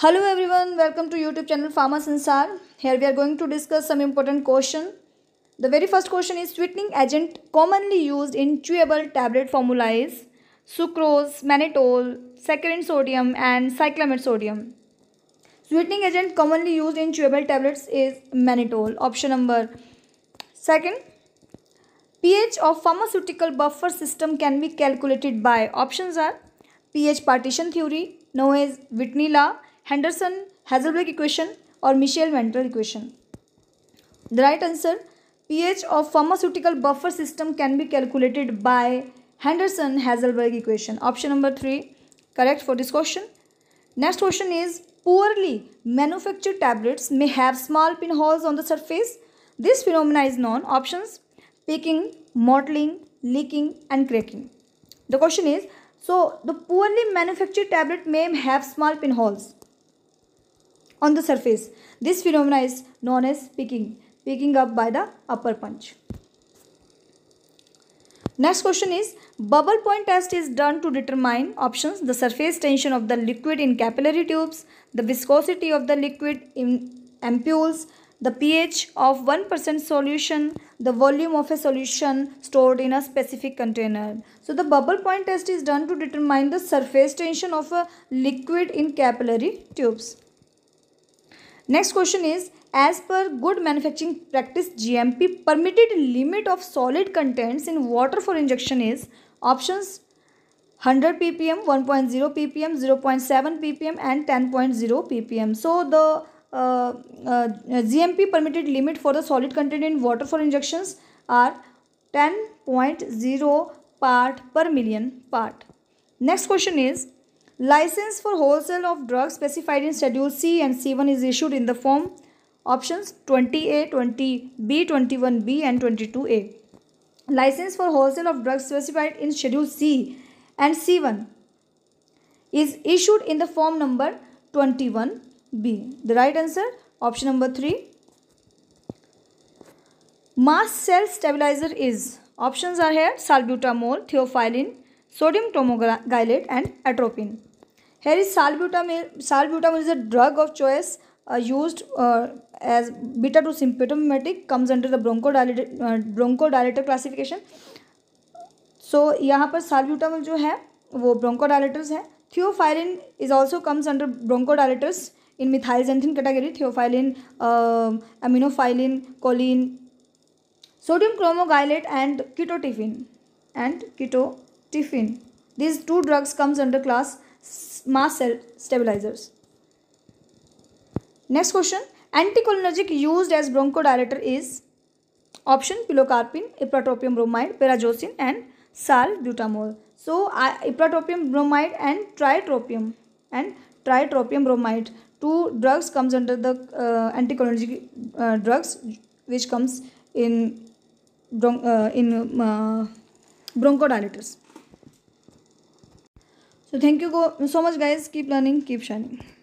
hello everyone welcome to youtube channel Pharma sansar here we are going to discuss some important question the very first question is sweetening agent commonly used in chewable tablet formula is sucrose mannitol saccharin sodium and cyclamate sodium sweetening agent commonly used in chewable tablets is mannitol option number second ph of pharmaceutical buffer system can be calculated by options are ph partition theory known as whitney law Henderson Hasselbalch equation or Michel mentel equation. The right answer pH of pharmaceutical buffer system can be calculated by Henderson Hasselbalch equation. Option number 3 correct for this question. Next question is poorly manufactured tablets may have small pinholes on the surface. This phenomena is known options picking, mottling, leaking and cracking. The question is so the poorly manufactured tablet may have small pinholes on the surface. This phenomena is known as picking, picking up by the upper punch. Next question is bubble point test is done to determine options the surface tension of the liquid in capillary tubes, the viscosity of the liquid in ampules, the pH of 1% solution, the volume of a solution stored in a specific container. So the bubble point test is done to determine the surface tension of a liquid in capillary tubes. Next question is as per good manufacturing practice GMP permitted limit of solid contents in water for injection is options 100 ppm 1.0 ppm 0.7 ppm and 10.0 ppm so the uh, uh, GMP permitted limit for the solid content in water for injections are 10.0 part per million part next question is License for wholesale of drugs specified in Schedule C and C1 is issued in the form options 20A, 20B, 21B and 22A. License for wholesale of drugs specified in Schedule C and C1 is issued in the form number 21B. The right answer option number 3. Mast cell stabilizer is options are here salbutamol, theophylline, sodium tomogylate and atropine. Here is salbutamol salbutamol is a drug of choice use as beta two sympathomimetic comes under the broncho bronchodilator classification so यहाँ पर salbutamol जो है वो bronchodilators है theophylline is also comes under bronchodilators in methylxanthine category theophylline aminophylline choline sodium cromoglycate and ketotifen and ketotifen these two drugs comes under class Mast cell stabilizers. Next question. Anticholinergic used as bronchodilator is option pilocarpine, ipratropium bromide, pyrazosin and salbutamol. So uh, ipratropium bromide and tritropium and tritropium bromide. Two drugs comes under the uh, anticholinergic uh, drugs which comes in, bron uh, in uh, bronchodilators. तो thank you so much guys keep learning keep shining